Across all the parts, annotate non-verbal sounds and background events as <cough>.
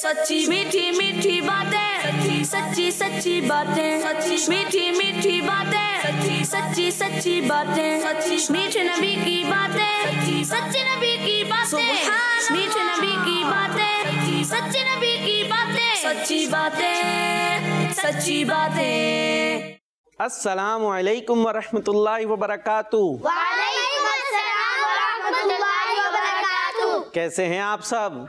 सच्ची मीठी मीठी बातें सच्ची सच्ची बातें सच्ची मीठी मीठी बातें सच्ची सच्ची बातें सच्ची मीठे नबी की बातें सच्चे नबी की बातें मीठे नबी की बातें सच्चे नबी की बातें सच्ची बातें सच्ची बातें अस्सलाम वालेकुम वरहमतुल्लाहि व बरकातहू वालेकुम अस्सलाम व रहमतुल्लाहि व बरकातहू कैसे हैं आप सब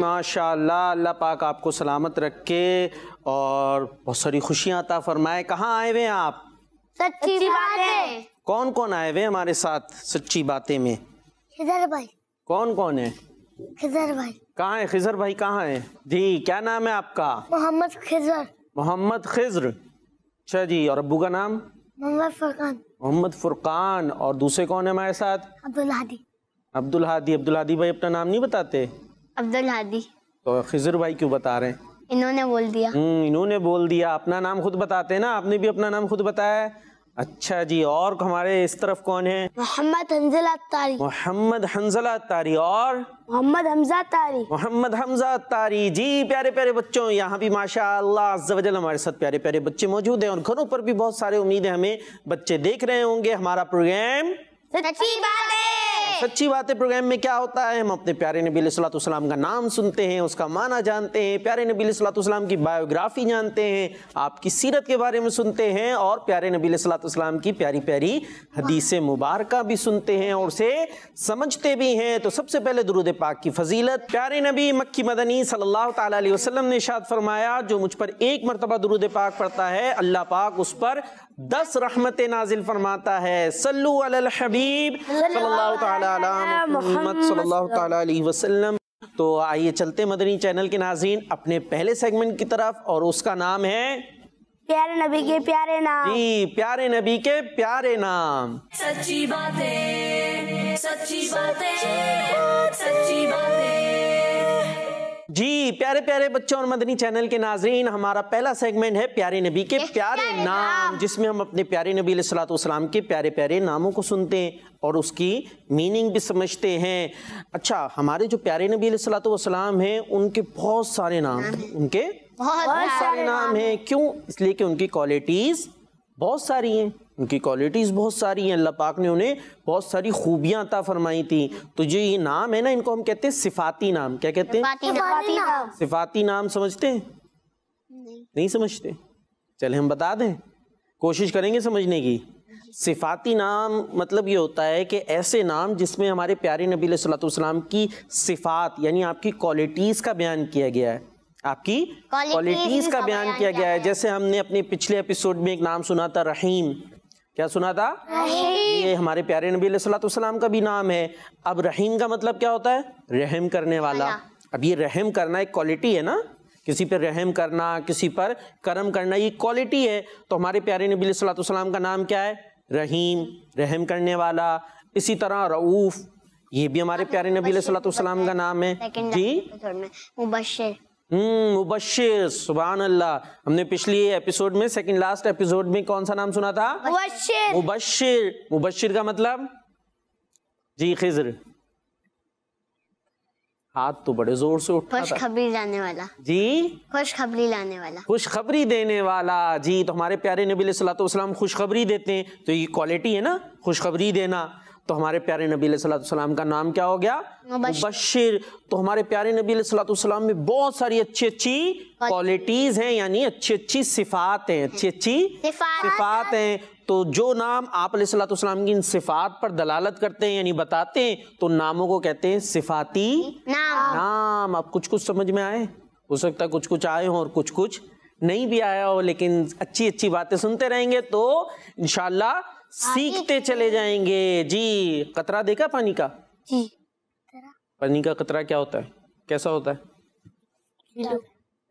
माशा अल्लाह पाक आपको सलामत रखे और बहुत सारी खुशियाँ अता फरमाए कहाँ आए हुए आप सच्ची बातें कौन कौन आए हुए हमारे साथ सच्ची बातें में खिजर भाई कौन कौन है खिजर भाई कहाँ है खिजर भाई कहाँ है जी क्या नाम है आपका मोहम्मद खिजर मोहम्मद खिजर अच्छा जी और अबू का नाम मोहम्मद फुरकान मोहम्मद फुरकान और दूसरे कौन है हमारे साथ अब्दुल हादी अब्दुल हादी अब्दुल हादी भाई अपना नाम नहीं बताते अब्दुल हादी तो खिजर भाई क्यों बता रहे हैं इन्होंने बोल दिया हम्म, इन्होंने बोल दिया अपना नाम खुद बताते हैं ना आपने भी अपना नाम खुद बताया अच्छा जी और हमारे इस तरफ कौन है मोहम्मद हंजला तारी मोहम्मद हंजला तारी और मोहम्मद हमजा तारी मोहम्मद हमजा तारी जी प्यारे प्यारे बच्चों यहाँ भी माशा अल्लाह हमारे साथ प्यारे प्यारे बच्चे मौजूद हैं और घरों पर भी बहुत सारे उम्मीद है हमें बच्चे देख रहे होंगे हमारा प्रोग्राम सच्ची बातें सच्ची बातें प्रोग्राम में क्या होता है हम अपने प्यारे नबी सलाम का नाम सुनते हैं उसका माना जानते हैं प्यारे नबी सलाम की बायोग्राफी जानते हैं आपकी सीरत के बारे में सुनते हैं और प्यारे नबी सलाम की प्यारी प्यारी हदीस मुबारक भी सुनते हैं और उसे समझते भी हैं तो सबसे पहले दुरुद पाक की फजीलत प्यारे नबी मक्की मदनी सल्लल्लाहु अलैहि वसल्लम ने शाद फरमाया जो मुझ पर एक मरतबा दुरुद पाक पढ़ता है अल्लाह पाक उस पर दस रहमत नाजिल फरमाता है सल्लु अल हबीब सल्लल्लाहु वसल्लम तो आइए चलते मदनी चैनल के नाजीन अपने पहले सेगमेंट की तरफ और उसका नाम है प्यारे नबी के प्यारे नाम जी प्यारे नबी के प्यारे नाम सच्ची बातें सच्ची बातें सच्ची बातें जी प्यारे प्यारे बच्चों और मदनी चैनल के नाजरीन हमारा पहला सेगमेंट है प्यारे नबी के प्यारे नाम, नाम। जिसमें हम अपने प्यारे नबी सलाम के प्यारे प्यारे नामों को सुनते हैं और उसकी मीनिंग भी समझते हैं अच्छा हमारे जो प्यारे नबी सलाम हैं उनके बहुत सारे नाम हाँ। उनके बहुत, बहुत सारे नाम हैं क्यों इसलिए कि उनकी क्वालिटीज़ बहुत सारी हैं उनकी क्वालिटीज़ बहुत सारी हैं अल्लाह पाक ने उन्हें बहुत सारी खूबियाँ अता फरमाई थी तो जो ये नाम है ना इनको हम कहते हैं सिफाती नाम क्या कहते हैं सिफाती, नाम सिफाती नाम समझते हैं नहीं, नहीं समझते चले हम बता दें कोशिश करेंगे समझने की सिफाती नाम मतलब ये होता है कि ऐसे नाम जिसमें हमारे प्यारे नबी सलाम की सिफात यानी आपकी क्वालिटीज़ का बयान किया गया है आपकी क्वालिटीज का बयान किया गया है जैसे हमने अपने पिछले एपिसोड में एक नाम सुना था रहीम क्या सुना था ये हमारे प्यारे नबी सलाम का भी नाम है अब रहीम का मतलब क्या होता है रहम करने वाला अब ये रहम करना एक क्वालिटी है ना किसी पर रहम करना किसी पर कर्म करना ये क्वालिटी है तो हमारे प्यारे नबी सलाम का नाम क्या है रहीम रहम करने वाला इसी तरह रऊफ़ ये भी हमारे प्यारे नबी सलाम का नाम है जी मुबशर हम्म, मुबशिर सुबहान अल्लाह हमने पिछली एपिसोड में सेकंड लास्ट एपिसोड में कौन सा नाम सुना था मुबशिर मुबशिर मुबशिर का मतलब जी खिजर हाथ तो बड़े जोर से उठा खुश खबरी लाने वाला जी खुश खबरी लाने वाला खुश खबरी देने वाला जी तो हमारे प्यारे नबी सलाम खुश खबरी देते हैं तो ये क्वालिटी है ना खुश खबरी देना तो हमारे प्यारे नबी सलाम का नाम क्या हो गया मुबशिर तो हमारे प्यारे नबी सलाम में बहुत सारी अच्छी अच्छी क्वालिटीज हैं यानी अच्छी अच्छी सिफात हैं अच्छी अच्छी सिफात हैं तो जो नाम आप सलाम की इन सिफात पर दलालत करते हैं यानी बताते हैं तो नामों को कहते हैं सिफाती नाम नाम आप कुछ कुछ समझ में आए हो सकता है कुछ कुछ आए हों और कुछ कुछ नहीं भी आया हो लेकिन अच्छी अच्छी बातें सुनते रहेंगे तो इनशाला सीखते चले जाएंगे जी कतरा देखा पानी का जी पानी का कतरा क्या होता है कैसा होता है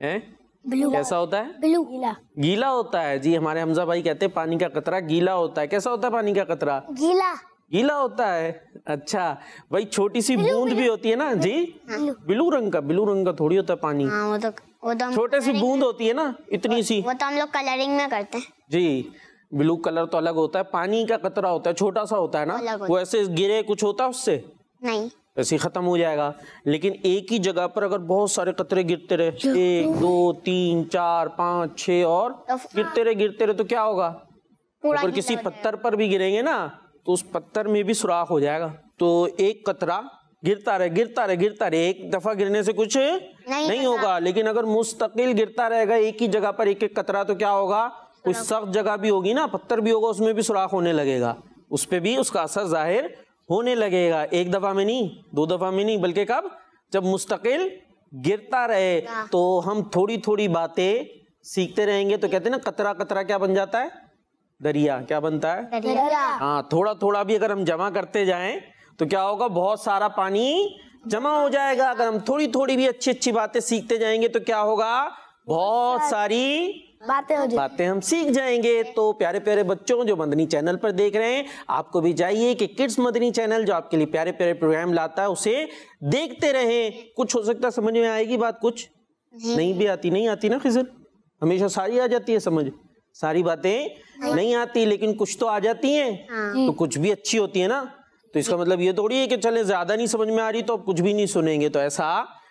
हैं कैसा होता है ब्लू गीला गीला होता है जी हमारे हमजा भाई कहते हैं पानी का कतरा गीला होता है कैसा होता है पानी का कतरा गीला गीला होता है अच्छा भाई छोटी सी बूंद भी होती है ना जी ब्लू रंग का ब्लू रंग का थोड़ी होता है पानी हाँ, तो- तो छोटे सी बूंद होती है ना इतनी सी वो तो हम लोग कलरिंग में करते हैं जी ब्लू कलर तो अलग होता है पानी का कतरा होता है छोटा सा होता है ना वो ऐसे गिरे कुछ होता है उससे नहीं ऐसे खत्म हो जाएगा लेकिन एक ही जगह पर अगर बहुत सारे कतरे गिरते रहे एक दो तीन चार पाँच छ और तो गिरते रहे गिरते रहे तो क्या होगा अगर किसी पत्थर पर भी गिरेंगे ना तो उस पत्थर में भी सुराख हो जाएगा तो एक कतरा गिरता रहे गिरता रहे गिरता रहे एक दफा गिरने से कुछ नहीं, नहीं होगा लेकिन अगर मुस्तकिल गिरता रहेगा एक ही जगह पर एक एक कतरा तो क्या होगा कुछ सख्त जगह भी होगी ना पत्थर भी होगा उसमें भी सुराख होने लगेगा उस पर भी उसका असर ज़ाहिर होने लगेगा एक दफ़ा में नहीं दो दफ़ा में नहीं बल्कि कब जब मुस्तकिल गिरता रहे तो हम थोड़ी थोड़ी बातें सीखते रहेंगे तो कहते हैं ना कतरा कतरा क्या बन जाता है दरिया क्या बनता है हाँ थोड़ा थोड़ा भी अगर हम जमा करते जाएं तो क्या होगा बहुत सारा पानी जमा हो जाएगा अगर हम थोड़ी थोड़ी भी अच्छी अच्छी बातें सीखते जाएंगे तो क्या होगा बहुत सारी बातें हो बातें हम सीख जाएंगे तो प्यारे प्यारे बच्चों जो मदनी चैनल पर देख रहे हैं आपको भी चाहिए कि किड्स मदनी चैनल जो आपके लिए प्यारे प्यारे प्रोग्राम लाता है उसे देखते रहें कुछ हो सकता समझ में आएगी बात कुछ नहीं, भी आती नहीं आती ना खिजर हमेशा सारी आ जाती है समझ सारी बातें नहीं आती लेकिन कुछ तो आ जाती हैं हाँ। हम्म। तो कुछ भी अच्छी होती है ना तो इसका मतलब ये थोड़ी है कि चले ज्यादा नहीं समझ में आ रही तो कुछ भी नहीं सुनेंगे तो ऐसा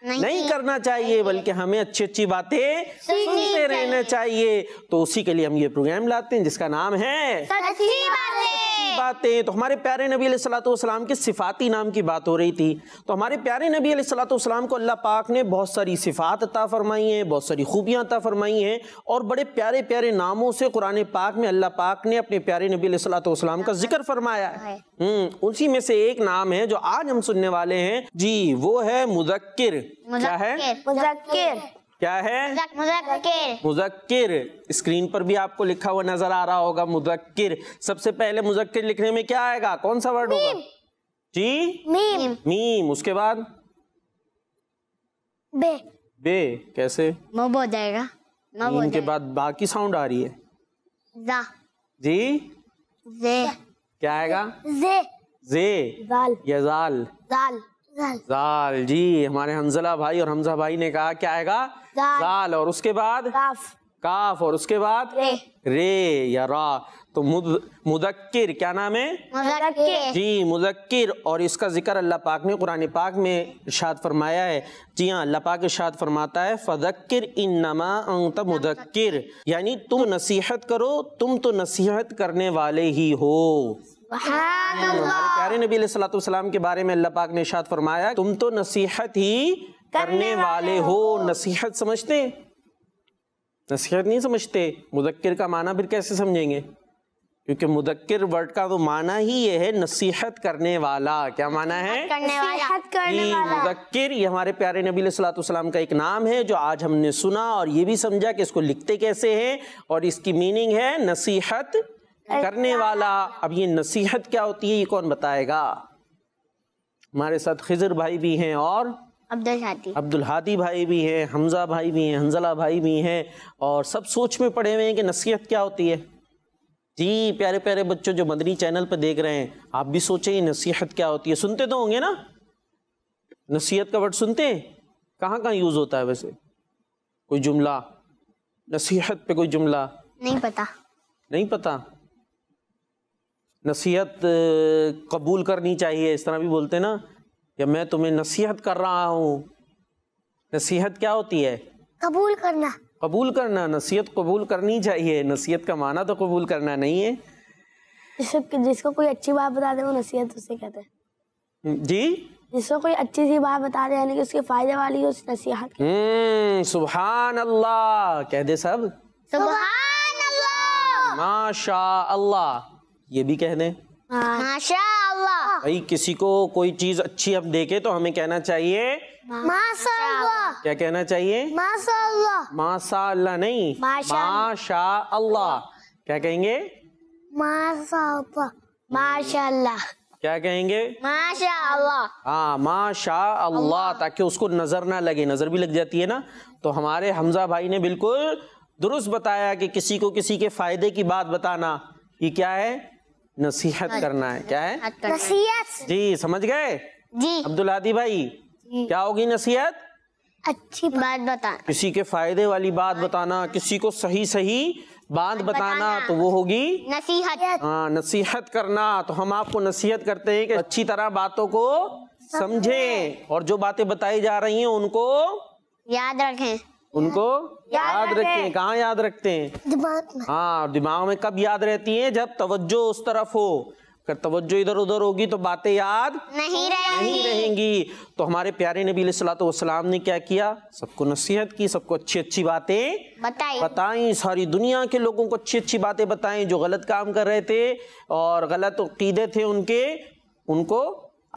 नहीं, नहीं करना चाहिए बल्कि हमें अच्छी अच्छी बातें सुनते रहना चाहिए तो उसी के लिए हम ये प्रोग्राम लाते हैं जिसका नाम है सच्ची बातें की बातें तो हमारे प्यारे नबी सलाम के सिफाती नाम की बात हो रही थी तो हमारे प्यारे नबी सलाम को अल्लाह पाक ने बहुत सारी सिफात अता फरमाई हैं बहुत सारी खूबियाँ अता फरमाई हैं और बड़े प्यारे प्यारे नामों से कुरान पाक में अल्लाह पाक ने अपने प्यारे नबी सलाम का जिक्र फरमाया है हाँ। हम्म, उसी में से एक नाम है जो आज हम सुनने वाले हैं जी वो है मुजक्र क्या है मुजक्र क्या है मुजक्किर मुजक्किर स्क्रीन पर भी आपको लिखा हुआ नजर आ रहा होगा मुजक्किर सबसे पहले मुजक्किर लिखने में क्या आएगा कौन सा वर्ड होगा जी मीम मीम उसके बाद बे बे कैसे मब हो जाएगा मीम के बाद बाकी साउंड आ रही है दा। जी जे क्या आएगा जे जे जाल जाल जाल जाल जी हमारे हमजला भाई और हमजा भाई ने कहा क्या आएगा जाल, और उसके बाद काफ काफ और उसके बाद रे, रे या रा तो मुद, मुदक्किर क्या नाम है मुदक्किर जी मुदक्किर और इसका जिक्र अल्लाह पाक ने कुरान पाक में इर्शाद फरमाया है जी हाँ अल्लाह पाक इर्शाद फरमाता है फदक्किर इन नमा अंत मुदक्किर यानी तुम नसीहत करो तुम तो नसीहत करने वाले ही हो हम्म, प्यारे नबी सलाम के बारे में अल्लाह पाक ने इशाद फरमाया तुम तो नसीहत ही करने वाले हो नसीहत समझते नसीहत नहीं समझते मुदक्र का माना फिर कैसे समझेंगे क्योंकि मुदक्र वर्ड का तो माना ही ये है नसीहत करने वाला क्या माना है करने वाला करने ये हमारे प्यारे नबी सलाम का एक नाम है जो आज हमने सुना और ये भी समझा कि इसको लिखते कैसे हैं और इसकी मीनिंग है नसीहत करने वाला अब ये नसीहत क्या होती है ये कौन बताएगा हमारे साथ खिजर भाई भी हैं और अब्दुल हादी अब्दुल हादी भाई भी हैं हमजा भाई भी हैं हंजला भाई भी हैं और सब सोच में पड़े हुए हैं कि नसीहत क्या होती है जी प्यारे प्यारे बच्चों जो मदनी चैनल पर देख रहे हैं आप भी सोचे नसीहत क्या होती है सुनते तो होंगे ना नसीहत का वर्ड सुनते हैं कहाँ कहाँ यूज़ होता है वैसे कोई जुमला नसीहत पे कोई जुमला नहीं पता नहीं पता नसीहत कबूल करनी चाहिए इस तरह भी बोलते ना कि मैं तुम्हें नसीहत कर रहा हूँ नसीहत क्या होती है कबूल करना कबूल करना नसीहत कबूल करनी चाहिए नसीहत का माना तो कबूल करना नहीं है जिसको कोई अच्छी बात बता दे वो नसीहत उसे कहते हैं हम्म, जी जिसको कोई अच्छी सी बात बता दे यानी कि उसके फायदे वाली उस नसीहत हम्म, सुबहान अल्लाह कह दे सब सुबह अल्लाह माशा अल्लाह ये भी कह दें हाँ। भाई किसी को कोई चीज अच्छी हम देखे तो हमें कहना चाहिए क्या कहना चाहिए माशा अल्लाह नहीं माशा अल्लाह क्या कहेंगे माशा अल्लाह क्या कहेंगे माशा हाँ माशा अल्लाह ताकि उसको नजर ना लगे नजर भी लग जाती है ना तो हमारे हमजा भाई ने बिल्कुल दुरुस्त बताया कि किसी को किसी के फायदे की बात बताना ये क्या है नसीहत करना है क्या है नसीहत जी समझ गए जी अब्दुल हादी भाई क्या होगी नसीहत अच्छी बात बताना किसी के फायदे वाली बात बताना किसी को सही सही बात बताना तो वो होगी नसीहत हाँ नसीहत करना तो हम आपको नसीहत करते हैं कि अच्छी तरह बातों को समझें और जो बातें बताई जा रही हैं उनको याद रखें उनको याद रखते हैं कहाँ याद रखते हैं दिमाग में हाँ दिमाग में कब याद रहती है जब तवज्जो उस तरफ हो अगर तवज्जो इधर उधर होगी तो बातें याद नहीं रहेंगी नहीं रहेंगी तो हमारे प्यारे नबी सलाम ने क्या किया सबको नसीहत की सबको अच्छी अच्छी बातें बताई बताई सारी दुनिया के लोगों को अच्छी अच्छी बातें बताएं जो गलत काम कर रहे थे और गलत कीदे थे उनके उनको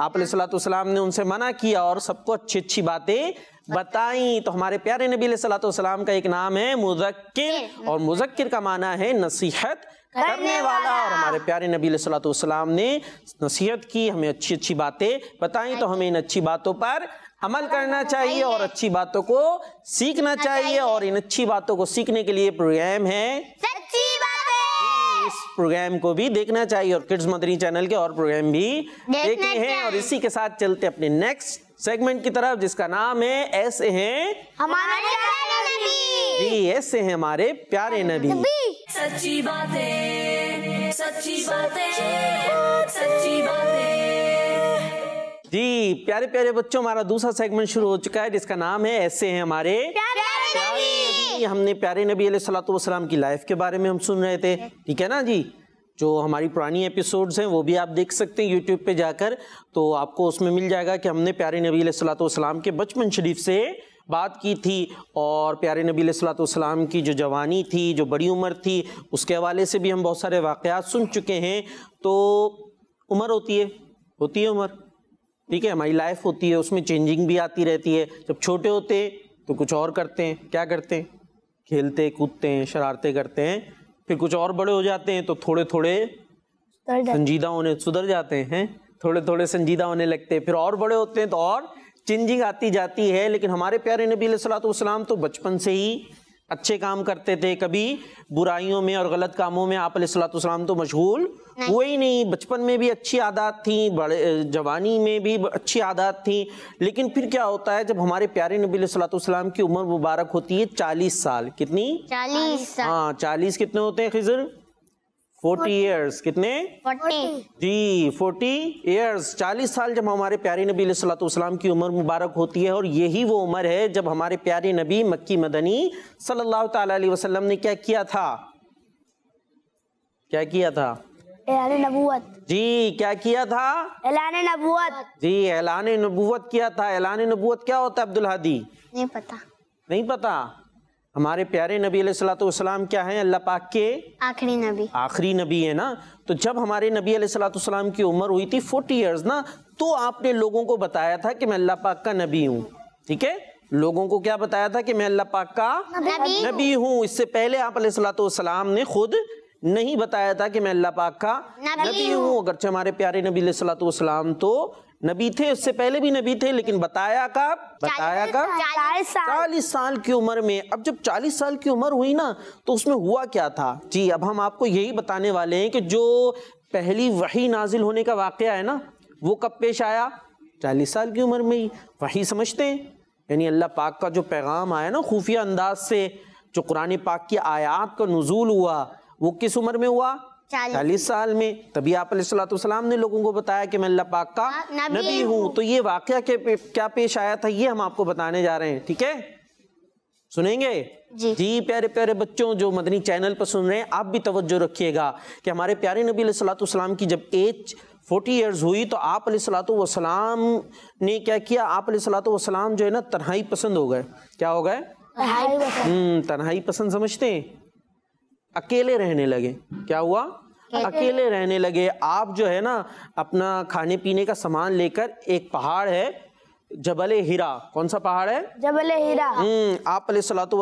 आप सलाम ने उनसे मना किया और सबको अच्छी अच्छी बातें बताई तो हमारे प्यारे नबी सलाम का एक नाम है मुजक्र और मुजक्र का माना है नसीहत करने वाला और हमारे प्यारे नबी सलाम ने नसीहत की हमें अच्छी अच्छी बातें बताई तो हमें इन अच्छी बातों पर अमल करना चाहिए और अच्छी बातों को सीखना चाहिए और इन अच्छी बातों को सीखने के लिए प्रोग्राम है इस प्रोग्राम को भी देखना चाहिए और किड्स मदरी चैनल के और प्रोग्राम भी देखने हैं और इसी के साथ चलते अपने नेक्स्ट सेगमेंट की तरफ जिसका नाम है ऐसे हैं हमारे नबी ऐसे हैं हमारे प्यारे नबी सच्ची बातें सच्ची बातें सच्ची बातें जी प्यारे प्यारे बच्चों हमारा दूसरा सेगमेंट शुरू हो चुका है जिसका नाम है ऐसे हैं हमारे प्यारे नबी हमने प्यारे नबी सलाम की लाइफ के बारे में हम सुन रहे थे ठीक है ना जी जो हमारी पुरानी एपिसोड्स हैं वो भी आप देख सकते हैं यूट्यूब पे जाकर तो आपको उसमें मिल जाएगा कि हमने प्यारे नबी सलाम के बचपन शरीफ से बात की थी और प्यारे नबी सलाम की जो जवानी थी जो बड़ी उम्र थी उसके हवाले से भी हम बहुत सारे वाक़ सुन चुके हैं तो उम्र होती है होती है उम्र ठीक है हमारी लाइफ होती है उसमें चेंजिंग भी आती रहती है जब छोटे होते हैं तो कुछ और करते हैं क्या करते हैं खेलते कूदते हैं शरारते करते हैं फिर कुछ और बड़े हो जाते हैं तो थोड़े थोड़े संजीदा होने सुधर जाते हैं थोड़े थोड़े संजीदा होने लगते हैं फिर और बड़े होते हैं तो और चेंजिंग आती जाती है लेकिन हमारे प्यारे नबी सलाम तो बचपन से ही अच्छे काम करते थे कभी बुराइयों में और गलत कामों में आप सलाम तो मशगूल हुए ही नहीं बचपन में भी अच्छी आदत थी बड़े जवानी में भी अच्छी आदत थी लेकिन फिर क्या होता है जब हमारे प्यारे नबी सलाम की उम्र मुबारक होती है चालीस साल कितनी चालीस हाँ चालीस कितने होते हैं खिजर फोर्टी ईयर्स कितने जी फोर्टी ईयर्स चालीस साल जब हमारे प्यारे नबी सलाम की उम्र मुबारक होती है और यही वो उम्र है जब हमारे प्यारे नबी मक्की मदनी सल्लल्लाहु अलैहि वसल्लम ने क्या किया था क्या किया था एलान जी क्या किया था एलान नबूवत जी एलान नबूवत किया था एलान नबूवत क्या होता है अब्दुल हादी नहीं पता नहीं पता हमारे प्यारे नबी सलाम क्या है अल्लाह पाक के आखिरी नबी आखिरी नबी है ना तो जब हमारे नबी सलाम की उम्र हुई थी फोर्टी ईयर्स ना तो आपने लोगों को बताया था कि मैं अल्लाह पाक का नबी हूँ ठीक है लोगों को क्या बताया था कि मैं अल्लाह पाक का नबी हूँ इससे पहले आप सलाम ने खुद नहीं बताया था कि मैं अल्लाह पाक का नबी हूँ अगरचे हमारे प्यारे नबी सलाम तो नबी थे उससे पहले भी नबी थे लेकिन बताया का बताया का चालीस साल की उम्र में अब जब चालीस साल की उम्र हुई ना तो उसमें हुआ क्या था जी अब हम आपको यही बताने वाले हैं कि जो पहली वही नाजिल होने का वाक़ है ना वो कब पेश आया चालीस साल की उम्र में ही वही समझते हैं यानी अल्लाह पाक का जो पैगाम आया ना खुफिया अंदाज से जो कुरान पाक की आयात का नजूल हुआ वो किस उम्र में हुआ चालीस साल में तभी आप सलाम ने लोगों को बताया कि मैं अल्लाह पाक का हाँ, नबी हूँ तो ये वाक्य के क्या पेश आया था ये हम आपको बताने जा रहे हैं ठीक है सुनेंगे जी, जी प्यारे प्यारे बच्चों जो मदनी चैनल पर सुन रहे हैं आप भी तवज्जो रखिएगा कि हमारे प्यारे नबी सलाम की जब एज फोर्टी ईयर्स हुई तो आप सलाम ने क्या किया आप सलाम जो है ना तन्हाई पसंद हो गए क्या हो गए तनहाई हम्म, पसंद समझते हैं अकेले रहने लगे क्या हुआ अकेले रहने लगे आप जो है ना अपना खाने पीने का सामान लेकर एक पहाड़ है जबल हीरा कौन सा पहाड़ है जबल हीरा हम्म, आप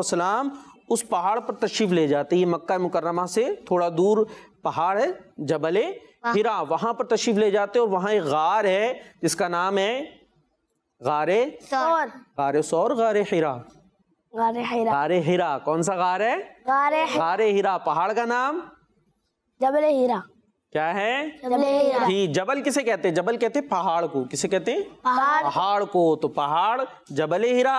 सलाम उस पहाड़ पर तशरीफ ले जाते ये मक्का मुकर्रमा से थोड़ा दूर पहाड़ है जबल हीरा वहां पर तशरीफ ले जाते और वहां एक गार है जिसका नाम है गारे सौर गारे सौर गारे हीरा गारे हीरा हीरा कौन सा गार है गारे गारे हीरा पहाड़ का नाम जबल हीरा क्या है जी जबल किसे कहते हैं जबल कहते हैं पहाड़ को किसे कहते हैं पहाड़ पहाड़ को तो पहाड़ जबल हीरा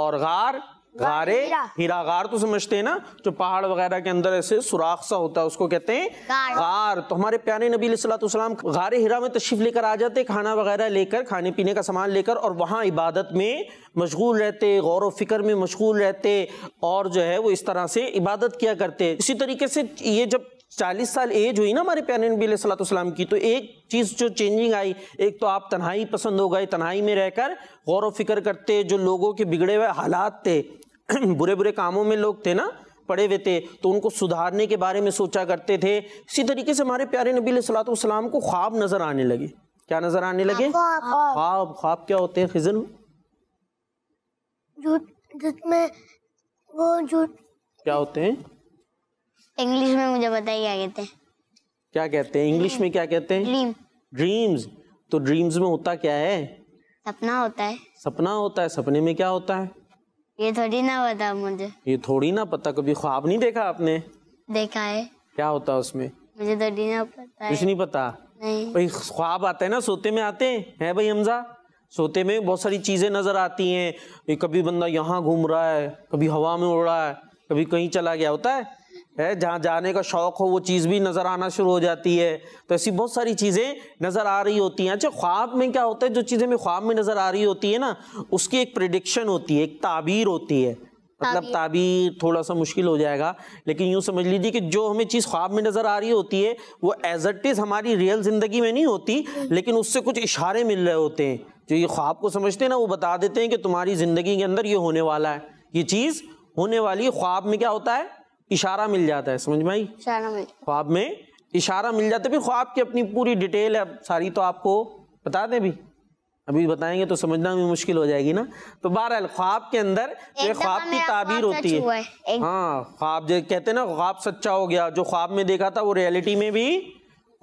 और गार गारे हीरा गार तो समझते हैं ना जो पहाड़ वगैरह के अंदर ऐसे सुराख सा होता है उसको कहते हैं गार तो हमारे प्यारे नबी सलाम गारे हीरा में तशरीफ लेकर आ जाते खाना वगैरह लेकर खाने पीने का सामान लेकर और वहाँ इबादत में मशगूल रहते गौर व फिक्र में मशगूल रहते और जो है वो इस तरह से इबादत किया करते इसी तरीके से ये जब चालीस साल एज हुई ना हमारे प्यारे नबी सलाम की तो एक चीज़ जो चेंजिंग आई एक तो आप तन्हाई पसंद हो गए तन्हाई में रहकर गौर व फिक्र करते जो लोगों के बिगड़े हुए हालात थे <clears throat> बुरे बुरे कामों में लोग थे ना पड़े हुए थे तो उनको सुधारने के बारे में सोचा करते थे इसी तरीके से हमारे प्यारे नबी सलाम को ख्वाब नजर आने लगे क्या नजर आने लगे ख्वाब ख्वाब क्या होते हैं खिजन में वो क्या होते हैं इंग्लिश में मुझे बताइए क्या कहते हैं क्या कहते हैं इंग्लिश में क्या कहते हैं ड्रीम ड्रीम्स तो ड्रीम्स में होता क्या है सपना होता है सपना होता है सपने में क्या होता है ये थोड़ी ना पता मुझे ये थोड़ी ना पता कभी ख्वाब नहीं देखा आपने देखा है क्या होता है उसमें मुझे थोड़ी ना पता कुछ नहीं पता नहीं ख्वाब आते हैं ना सोते में आते हैं है भाई हमजा सोते में बहुत सारी चीजें नजर आती हैं कभी बंदा यहाँ घूम रहा है कभी हवा में उड़ रहा है कभी कहीं चला गया होता है है जहाँ जाने का शौक़ हो वो चीज़ भी नज़र आना शुरू हो जाती है तो ऐसी बहुत सारी चीज़ें नज़र आ रही होती हैं अच्छा ख्वाब में क्या होता है जो चीज़ें हमें ख्वाब में नज़र आ रही होती है ना उसकी एक प्रिडिक्शन होती है एक ताबीर होती है मतलब ताबीर थोड़ा सा मुश्किल हो जाएगा लेकिन यूँ समझ लीजिए कि जो हमें चीज़ ख्वाब में नज़र आ रही होती है वो एज इट इज़ हमारी रियल ज़िंदगी में नहीं होती लेकिन उससे कुछ इशारे मिल रहे होते हैं जो ये ख्वाब को समझते हैं ना वो बता देते हैं कि तुम्हारी ज़िंदगी के अंदर ये होने वाला है ये चीज़ होने वाली ख्वाब में क्या होता है इशारा मिल जाता है समझ में ख्वाब में इशारा मिल जाता है फिर ख्वाब की अपनी पूरी डिटेल है सारी तो आपको बता दें भी अभी बताएंगे तो समझना भी मुश्किल हो जाएगी ना तो बहरहाल ख्वाब के अंदर ये ख्वाब की ताबीर होती है हाँ ख्वाब जो कहते हैं ना ख्वाब सच्चा हो गया जो ख्वाब में देखा था वो रियलिटी में भी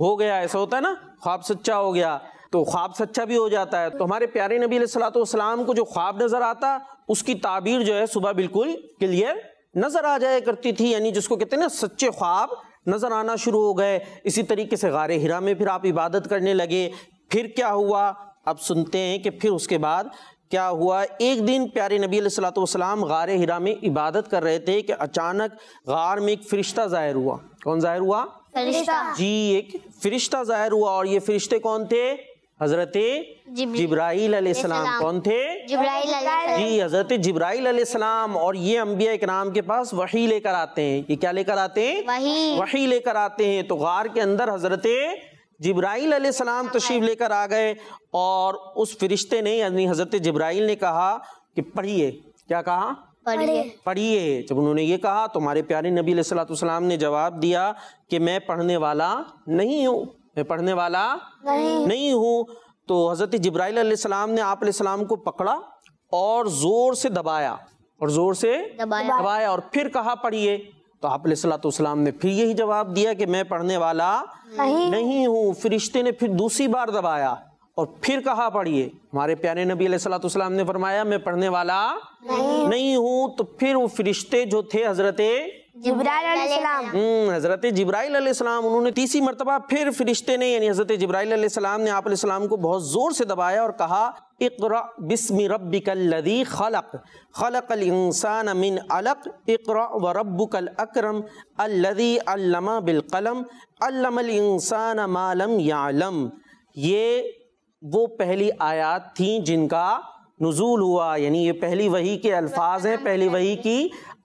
हो गया ऐसा होता है ना ख्वाब सच्चा हो गया तो ख्वाब सच्चा भी हो जाता है तो हमारे प्यारे नबी सलाम को जो ख्वाब नजर आता उसकी ताबीर जो है सुबह बिल्कुल क्लियर नज़र आ जाया करती थी यानी जिसको कहते हैं ना सच्चे ख्वाब नज़र आना शुरू हो गए इसी तरीके से गार हिरा में फिर आप इबादत करने लगे फिर क्या हुआ अब सुनते हैं कि फिर उसके बाद क्या हुआ एक दिन प्यारे नबी सलाम गार हिरा में इबादत कर रहे थे कि अचानक गार में एक फ़रिश्ता ज़ाहिर हुआ कौन ज़ाहिर हुआ जी एक फ़रिश्ता ज़ाहिर हुआ और ये फ़रिश्ते कौन थे हजरत जिब्राइल अलैहिस्सलाम कौन थे जी हजरत जिब्राइल अलैहिस्सलाम और ये अम्बिया नाम के पास वही लेकर आते हैं ये क्या लेकर आते हैं वही लेकर आते हैं तो गार के अंदर हजरत जिब्राइल अलैहिस्सलाम हाँ, तशरीफ हाँ। लेकर आ गए और उस फरिश्ते ने यानी हजरत जिब्राहल ने कहा कि पढ़िए क्या कहा पढ़िए पढ़िए जब उन्होंने ये कहा तो हमारे प्यारे नबी सलाम ने जवाब दिया कि मैं पढ़ने वाला नहीं हूँ मैं पढ़ने वाला नहीं, नहीं हूँ तो हज़रत जब्राईसम ने आप सलाम को पकड़ा और ज़ोर से दबाया और ज़ोर से दबाया, दबाया और फिर कहा पढ़िए तो आप सलाम ने फिर यही जवाब दिया कि मैं पढ़ने वाला नहीं, नहीं हूँ फरिश्ते ने फिर दूसरी बार दबाया और फिर कहा पढ़िए हमारे प्यारे नबी सलाम ने फरमाया मैं पढ़ने वाला नहीं, नहीं हूँ तो फिर वो फरिश्ते जो थे हज़रत हज़रत जिब्राइल अलैहिस्सलाम हम्म, उन्होंने तीसरी मरतबा फिर फरिश्ते ने यानी हज़रत जिब्राइल अलैहिस्सलाम ने आप अलैहिस्सलाम को बहुत ज़ोर से दबाया और कहा इकरा बिस्मि बिस्म रब्बिकल्लज़ी खलक खलकल इंसान मिन अलक इकरा व रब्बुकल अकरम अल्लज़ी अल्लमा बिल कलम अल्लमल इंसान मालम यालम ये वो पहली आयात थी जिनका नज़ूल हुआ यानी ये पहली वही के अल्फाज हैं पहली वही की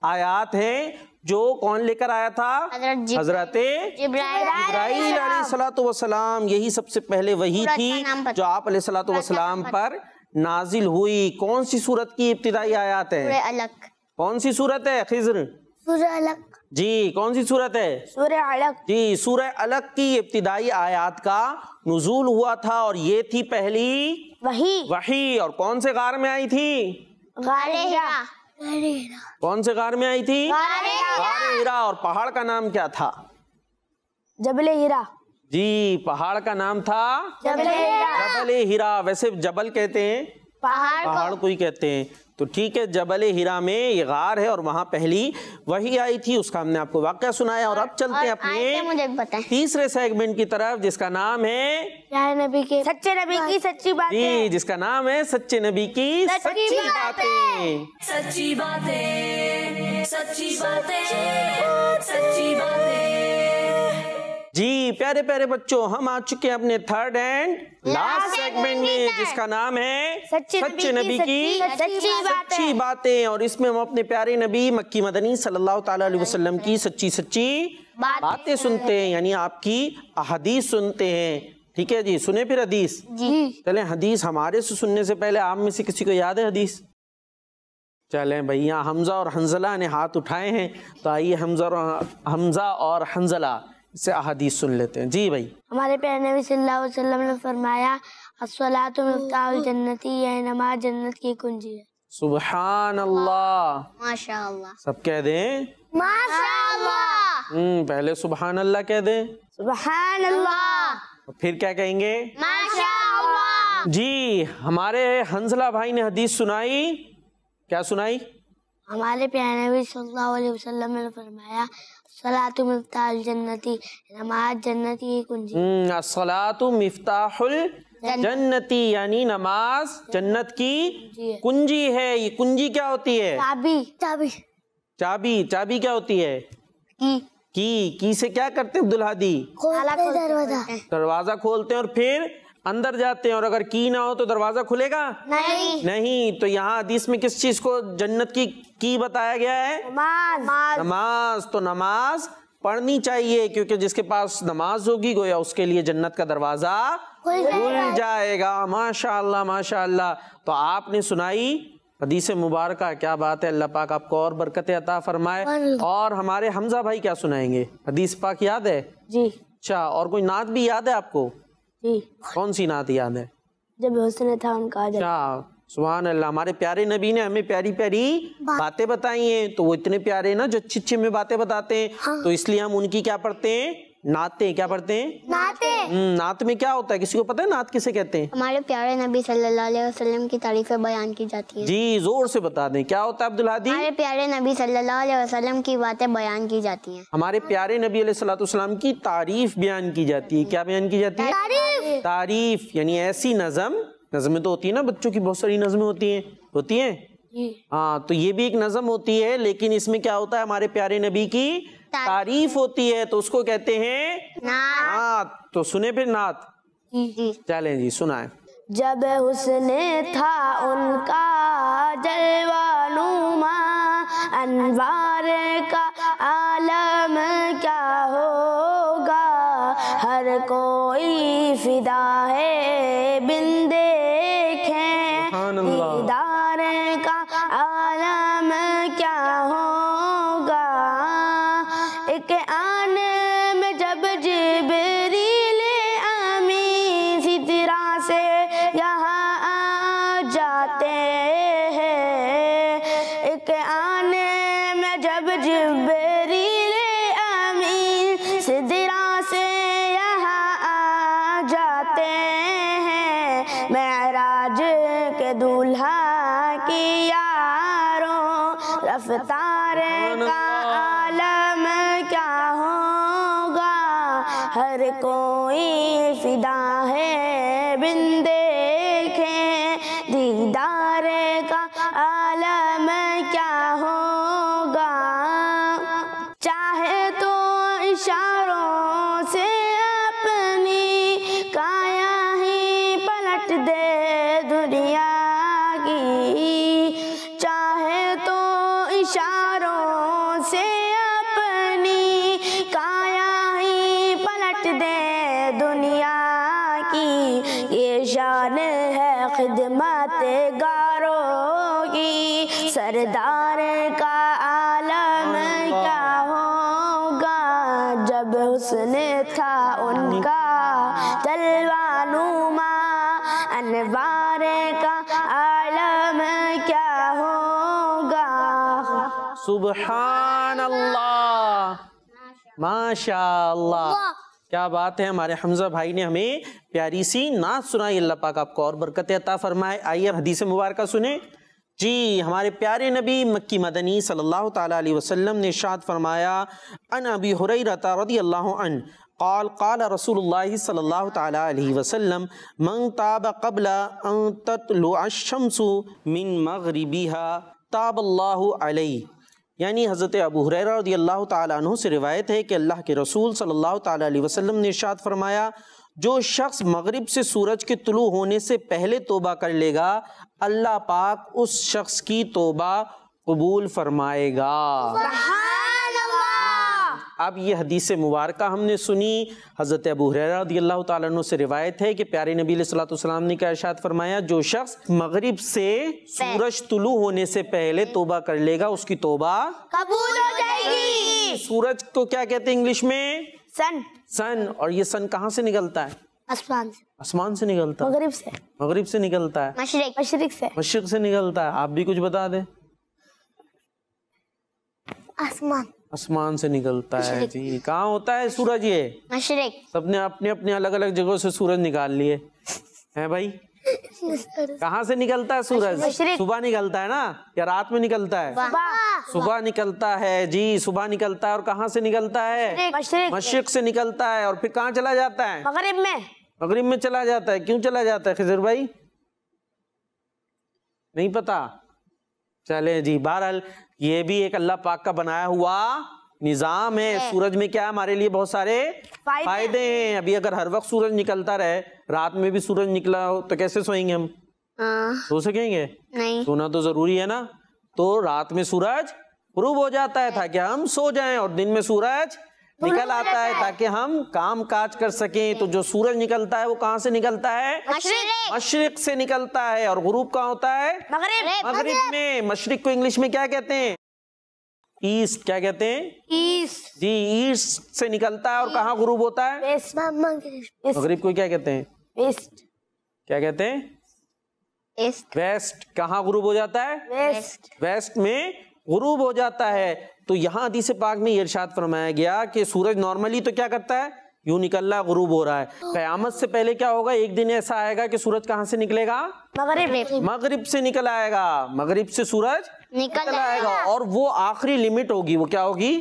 आयात हैं जो कौन लेकर आया था हजरत इब्राहिम यही सबसे पहले वही थी जो आप सलाम पर नाजिल हुई कौन सी सूरत की इब्तदाई आयात है अलग कौन सी सूरत है खिजर अलग जी कौन सी सूरत है सूर अलग जी सूर्य अलग की इब्तदाई आयात का नजूल हुआ था और ये थी पहली वही वही और कौन से गार में आई थी कौन से कार में आई थी हीरा और पहाड़ का नाम क्या था जबले हीरा जी पहाड़ का नाम था जबले हीरा जबले हीरा वैसे जबल कहते हैं पहाड़ पहाड़ को ही कहते हैं तो ठीक है जबल हिरा में ये गार है और वहाँ पहली वही आई थी उसका हमने आपको वाक्य सुनाया और, और अब चलते हैं अपने तीसरे सेगमेंट की तरफ जिसका नाम है नबी के सच्चे नबी की सच्ची बात जी जिसका नाम है सच्चे नबी की सच्ची बातें सच्ची बातें सच्ची बातें सच्ची बातें जी प्यारे प्यारे बच्चों हम आ चुके हैं अपने थर्ड एंड लास्ट सेगमेंट में जिसका नाम है सच्चे, नबी की सच्ची, सच्ची बातें और इसमें हम अपने प्यारे नबी मक्की मदनी सल्लल्लाहु अलैहि वसल्लम की सच्ची सच्ची बातें सुनते हैं यानी आपकी अहदीस सुनते हैं ठीक है जी सुने फिर हदीस चले हदीस हमारे से सुनने से पहले आप में से किसी को याद है हदीस चले भैया हमज़ा और हंजला ने हाथ उठाए हैं तो आइए हमज़ा और हमज़ा और हंजला से अहदीस सुन लेते हैं जी भाई हमारे प्यारे नबी सल्लल्लाहु अलैहि वसल्लम ने फरमाया अस्सलातु मिफ्ताहुल जन्नती यह नमाज जन्नत की कुंजी है सुबहान अल्लाह माशाल्लाह सब कह दें हम्म पहले सुबहान अल्लाह कह दें सुबहान अल्लाह फिर क्या कहेंगे माशाल्लाह जी हमारे हंसला भाई ने हदीस सुनाई क्या सुनाई हमारे प्यारे नबी सल्लल्लाहु अलैहि वसल्लम ने फरमाया सलातु मिफ्ताहुल जन्नती नमाज जन्नत की कुंजी हम्म, सलातु मिफ्ताहुल जन्नती यानी नमाज जन्नत की कुंजी है ये कुंजी क्या होती है चाबी चाबी चाबी चाबी क्या होती है की की की से क्या करते हैं अब्दुल हादी दरवाजा दरवाजा खोलते हैं और फिर अंदर जाते हैं और अगर की ना हो तो दरवाजा खुलेगा नहीं नहीं तो यहाँ हदीस में किस चीज को जन्नत की की बताया गया है नमाज नमाज तो नमाज पढ़नी चाहिए क्योंकि जिसके पास नमाज होगी गोया उसके लिए जन्नत का दरवाजा खुल जाएगा, जाएगा। माशाल्लाह माशाल्लाह तो आपने सुनाई हदीस मुबारक क्या बात है अल्लाह पाक आपको और बरकत अता फरमाए और हमारे हमजा भाई क्या सुनाएंगे हदीस पाक याद है जी अच्छा और कोई नाद भी याद है आपको कौन सी नात याद है जब हुसन था उनका अच्छा सुबहान अल्लाह हमारे प्यारे नबी ने हमें प्यारी प्यारी बातें बताई हैं तो वो इतने प्यारे ना जो अच्छे अच्छे में बातें बताते हैं हाँ। तो इसलिए हम उनकी क्या पढ़ते हैं नाते क्या पढ़ते हैं नाते हम्म, नात में क्या होता है किसी को पता है नात किसे कहते हैं हमारे प्यारे नबी सल्लल्लाहु अलैहि वसल्लम की तारीफ बयान की जाती है जी जोर से बता दें क्या होता है अब्दुल हादी हमारे प्यारे नबी सल्लल्लाहु अलैहि वसल्लम की बातें बयान की जाती हैं हमारे प्यारे नबी सलाम की तारीफ बयान की जाती है क्या बयान की जाती है तारीफ यानी ऐसी नजम नजमें तो होती है ना बच्चों की बहुत सारी नजमें होती है होती है हाँ तो ये भी एक नज़म होती है लेकिन इसमें क्या होता है हमारे प्यारे नबी की तारीफ होती है तो उसको कहते हैं नात तो सुने फिर नात चले जी सुनाए जब उसने था उनका जलवानुमा अनवार का आलम क्या होगा हर कोई फिदा है शान है खिदमत गारों की सरदार का आलम क्या होगा जब उसने था उनका तलवानुमा अनवार का आलम क्या होगा सुबह अल्लाह माशा अल्लाह क्या बात है हमारे हमजा भाई ने हमें प्यारी सी नात सुनाई अल्लाह पाक आपको और बरकत अता फरमाए आइए अब हदीस मुबारक सुने जी हमारे प्यारे नबी मक्की मदनी सल्लल्लाहु अलैहि वसल्लम ने शाद फरमाया अन अबी हुरैरता रदी अल्लाह अन قال قال رسول الله صلى الله تعالى عليه وسلم من تاب قبل ان تطلع الشمس من مغربها تاب الله عليه यानी हज़रत अबू हुरैरा रदी अल्लाह तु से रिवायत है कि अल्लाह के रसूल सल्लल्लाहु अलैहि वसल्लम ने इशाद फरमाया जो शख्स मगरिब से सूरज के तुलु होने से पहले तोबा कर लेगा अल्लाह पाक उस शख्स की तोबा कबूल फरमाएगा अब ये हदीस मुबारक हमने सुनी हज़रत अबू हरदी अल्लाह तु से रिवायत है कि प्यारे नबी सलाम ने क्या अर्शात फरमाया जो शख्स मग़रब से सूरज तुलू होने से पहले तोबा कर लेगा उसकी तोबा कबूल हो जाएगी सूरज को क्या कहते हैं इंग्लिश में सन सन और ये सन कहाँ से निकलता है आसमान से आसमान से निकलता है मगरिब से मगरिब से निकलता है मशरक से से निकलता है आप भी कुछ बता दें आसमान आसमान से निकलता है जी कहाँ होता है सूरज ये मशरक सबने अपने अपने अलग अलग जगहों से सूरज निकाल लिए है भाई कहाँ से निकलता है सूरज सुबह निकलता है ना या रात में निकलता है सुबह निकलता है जी सुबह निकलता है और कहाँ से निकलता है मशरक से निकलता है और फिर कहाँ चला जाता है मगरिब में मगरिब में चला जाता है क्यों चला जाता है खिजर भाई नहीं पता चले जी बहरहाल ये भी एक अल्लाह पाक का बनाया हुआ निज़ाम है सूरज में क्या है हमारे लिए बहुत सारे फायदे हैं अभी अगर हर वक्त सूरज निकलता रहे रात में भी सूरज निकला हो तो कैसे सोएंगे हम सो सकेंगे नहीं सोना तो जरूरी है ना तो रात में सूरज प्रूव हो जाता है ताकि हम सो जाएं और दिन में सूरज तो निकल आता है ताकि हम काम काज कर सकें तो जो सूरज निकलता है वो कहाँ से निकलता है मशरक से निकलता है और गुरूब कहाँ होता है मगरब में मशरक को इंग्लिश में क्या कहते हैं ईस्ट क्या कहते हैं ईस्ट जी ईस्ट से निकलता है और कहाँ गुरूब होता है मगरब को क्या कहते हैं ईस्ट क्या कहते हैं वेस्ट कहाँ गुरूब हो जाता है वेस्ट वेस्ट में गुरूब हो जाता है तो यहाँ हदीस पाक में इर्शाद फरमाया गया कि सूरज नॉर्मली तो क्या करता है यूं निकलना गुरूब हो रहा है हाँ। कयामत से पहले क्या होगा एक दिन ऐसा आएगा कि सूरज कहाँ से निकलेगा मगरिब मगरिब से निकल आएगा मगरिब से सूरज निकल, निकल आएगा और वो आखिरी लिमिट होगी वो क्या होगी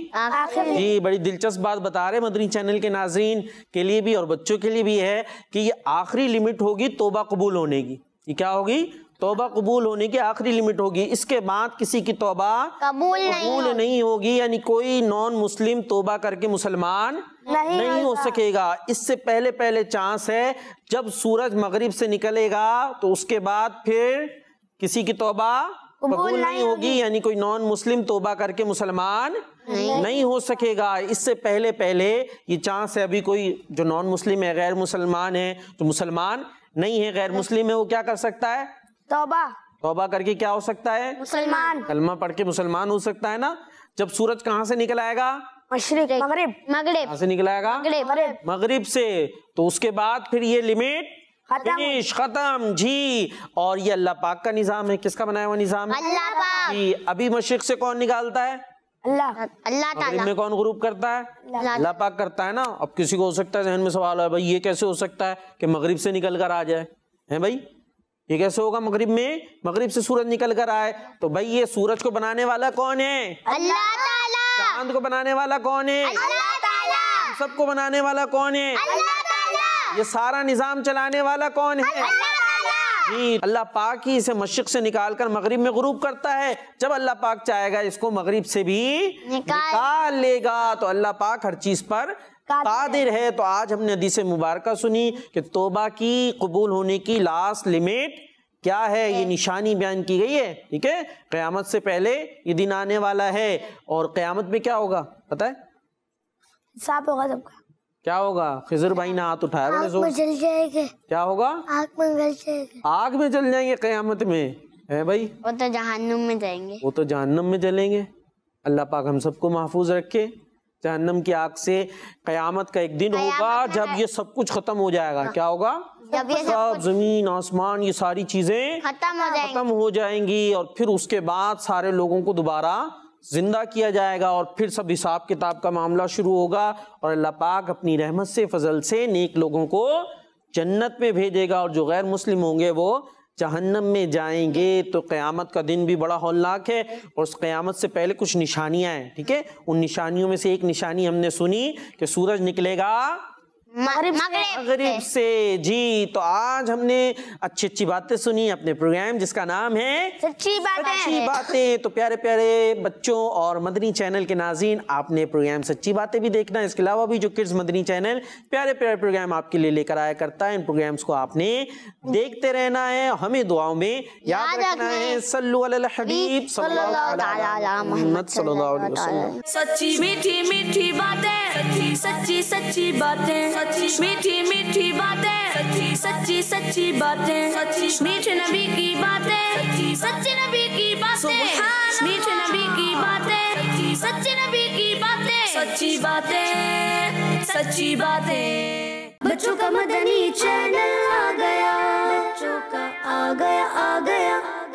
जी बड़ी दिलचस्प बात बता रहे मदनी चैनल के नाजरीन के लिए भी और बच्चों के लिए भी है कि ये आखिरी लिमिट होगी तोबा कबूल होने की क्या होगी तोबा कबूल होने की आखिरी लिमिट होगी इसके बाद किसी की तोबा कबूल नहीं, नहीं होगी यानी कोई नॉन मुस्लिम तोबा करके मुसलमान नहीं, नहीं हो सकेगा इससे पहले पहले चांस है जब सूरज मगरिब से निकलेगा तो उसके बाद फिर किसी की तोबा कबूल नहीं, नहीं होगी यानी कोई नॉन मुस्लिम तोबा करके मुसलमान नहीं।, नहीं हो सकेगा इससे पहले पहले ये चांस है अभी कोई जो नॉन मुस्लिम है गैर मुसलमान है तो मुसलमान नहीं है गैर मुस्लिम है वो क्या कर सकता है तोबा तोबा करके क्या हो सकता है मुसलमान कलमा पढ़ के मुसलमान हो सकता है ना जब सूरज कहाँ से निकल आएगा मशरक से निकल आएगा मगरब से तो उसके बाद फिर ये लिमिट खत्म जी और ये अल्लाह पाक का निज़ाम है किसका बनाया हुआ निज़ाम है अल्लाह पाक जी अभी मशरक से कौन निकालता है अल्लाह अल्लाह में कौन ग्रुप करता है अल्लाह पाक करता है ना अब किसी को हो सकता है जहन में सवाल है भाई ये कैसे हो सकता है कि मगरिब से निकल कर आ जाए है भाई ये कैसे होगा मगरिब में मगरिब से सूरज निकल कर आए तो भाई ये सूरज को बनाने वाला कौन है अल्लाह ताला चांद को बनाने वाला कौन है अल्लाह ताला सबको बनाने वाला कौन है अल्लाह ताला ये सारा निज़ाम चलाने वाला कौन है अल्लाह पाक ही इसे मशिक से निकाल कर मगरब में गुरूब करता है जब अल्लाह पाक चाहेगा इसको मगरब से भी निकाल, निकाल लेगा तो अल्लाह पाक हर चीज़ पर कादिर है तो आज हमने हदीस मुबारक सुनी कि तोबा की कबूल होने की लास्ट लिमिट क्या है ये निशानी बयान की गई है ठीक है क़्यामत से पहले ये दिन आने वाला है और क़्यामत में क्या होगा पता है होगा सबका क्या होगा खिजर भाई ने हाथ उठाया आग में जल जाएंगे क्या होगा आग में जल जाएंगे आग में जल जाएंगे क़्यामत में है भाई वो तो जहन्नुम में जाएंगे वो तो जहन्नुम में जलेंगे अल्लाह पाक हम सबको महफूज रखे जहन्नम की आग से कयामत का एक दिन होगा जब ये सब कुछ खत्म हो जाएगा हाँ। क्या होगा जब ये सब जमीन आसमान ये सारी चीजें खत्म हो खत्म हो जाएंगी और फिर उसके बाद सारे लोगों को दोबारा जिंदा किया जाएगा और फिर सब हिसाब किताब का मामला शुरू होगा और अल्लाह पाक अपनी रहमत से फजल से नेक लोगों को जन्नत में भेजेगा और जो गैर मुस्लिम होंगे वो जहन्नम में जाएंगे तो क़यामत का दिन भी बड़ा हौलनाक है और उस क़यामत से पहले कुछ निशानियाँ हैं ठीक है उन निशानियों में से एक निशानी हमने सुनी कि सूरज निकलेगा मगरिब से जी तो आज हमने अच्छी अच्छी बातें सुनी अपने प्रोग्राम जिसका नाम है सच्ची बातें सच्ची बातें तो प्यारे प्यारे बच्चों और मदनी चैनल के नाजीन आपने प्रोग्राम सच्ची बातें भी देखना इसके अलावा भी जो किड्स मदनी चैनल प्यारे प्यारे प्रोग्राम आपके लिए लेकर आया करता है इन प्रोग्राम्स को आपने देखते रहना है हमें दुआओं में याद रखना है सल्लु हबीब सल्लल्लाहु सच्ची मीठी मीठी बातें सच्ची सच्ची बातें मीठी मीठी बातें सच्ची सच्ची बातें मीठे नबी की बातें सच्चे नबी की बातें मीठे नबी की बातें सच्ची नबी की बातें सच्ची बातें सच्ची बातें बच्चों का मदनी चैनल आ गया बच्चों का आ गया आ गया